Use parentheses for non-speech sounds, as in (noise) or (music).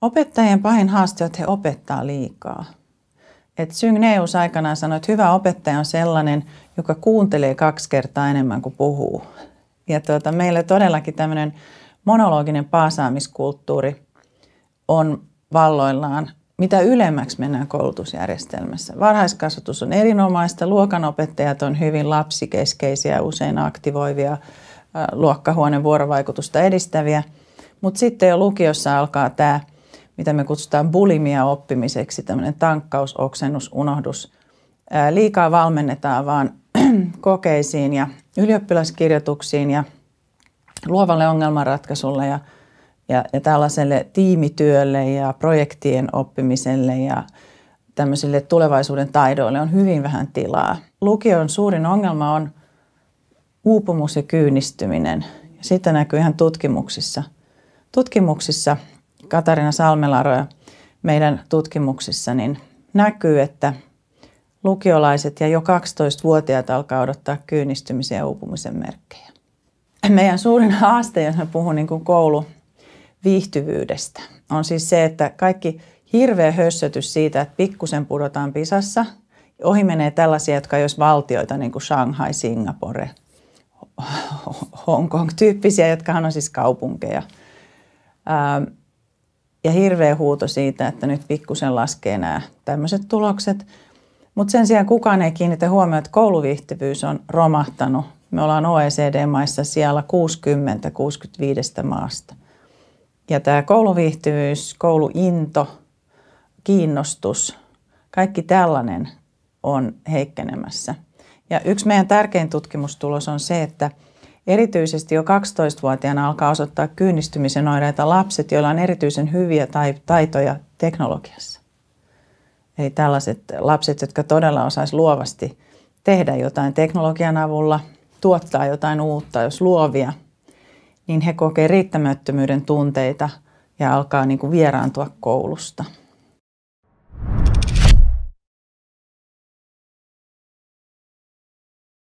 Opettajien pahin haaste on, että he opettaa liikaa. Et Syngneus aikanaan sanoi, että hyvä opettaja on sellainen, joka kuuntelee kaksi kertaa enemmän kuin puhuu. Ja tuota, meillä todellakin tämmöinen monologinen paasaamiskulttuuri on valloillaan, mitä ylemmäksi mennään koulutusjärjestelmässä. Varhaiskasvatus on erinomaista, luokanopettajat on hyvin lapsikeskeisiä, usein aktivoivia, äh, luokkahuoneen vuorovaikutusta edistäviä. Mutta sitten jo lukiossa alkaa tämä mitä me kutsutaan bulimia oppimiseksi, tämmöinen tankkaus, oksennus, unohdus. Ää, liikaa valmennetaan vaan (clears throat) kokeisiin ja ylioppilaskirjoituksiin ja luovalle ongelmanratkaisulle ja, ja, ja tällaiselle tiimityölle ja projektien oppimiselle ja tämmöisille tulevaisuuden taidoille on hyvin vähän tilaa. Lukion suurin ongelma on uupumus ja kyynistyminen. Sitä näkyy ihan tutkimuksissa. Tutkimuksissa Katarina Salmelaro ja meidän tutkimuksissa niin näkyy, että lukiolaiset ja jo 12-vuotiaat alkaa odottaa kyynistymisen ja uupumisen merkkejä. Meidän suurin haaste, jos mä puhun niin kuin koulu viihtyvyydestä, on siis se, että kaikki hirveä hössötys siitä, että pikkusen pudotaan pisassa. Ohi menee tällaisia, jotka jos valtioita, niin kuin Shanghai, Singapore, Hongkong-tyyppisiä, jotka on siis kaupunkeja ja hirveä huuto siitä, että nyt pikkusen laskee nämä tämmöiset tulokset. Mutta sen sijaan kukaan ei kiinnitä huomioon, että kouluviihtyvyys on romahtanut. Me ollaan OECD-maissa siellä 60-65 maasta. Ja tämä kouluviihtyvyys, kouluinto, kiinnostus, kaikki tällainen on heikkenemässä. Ja yksi meidän tärkein tutkimustulos on se, että – Erityisesti jo 12-vuotiaana alkaa osoittaa kyynistymisen oireita lapset, joilla on erityisen hyviä taitoja teknologiassa. Eli tällaiset lapset, jotka todella osaisivat luovasti tehdä jotain teknologian avulla, tuottaa jotain uutta, jos luovia, niin he kokee riittämättömyyden tunteita ja alkaa niin kuin vieraantua koulusta.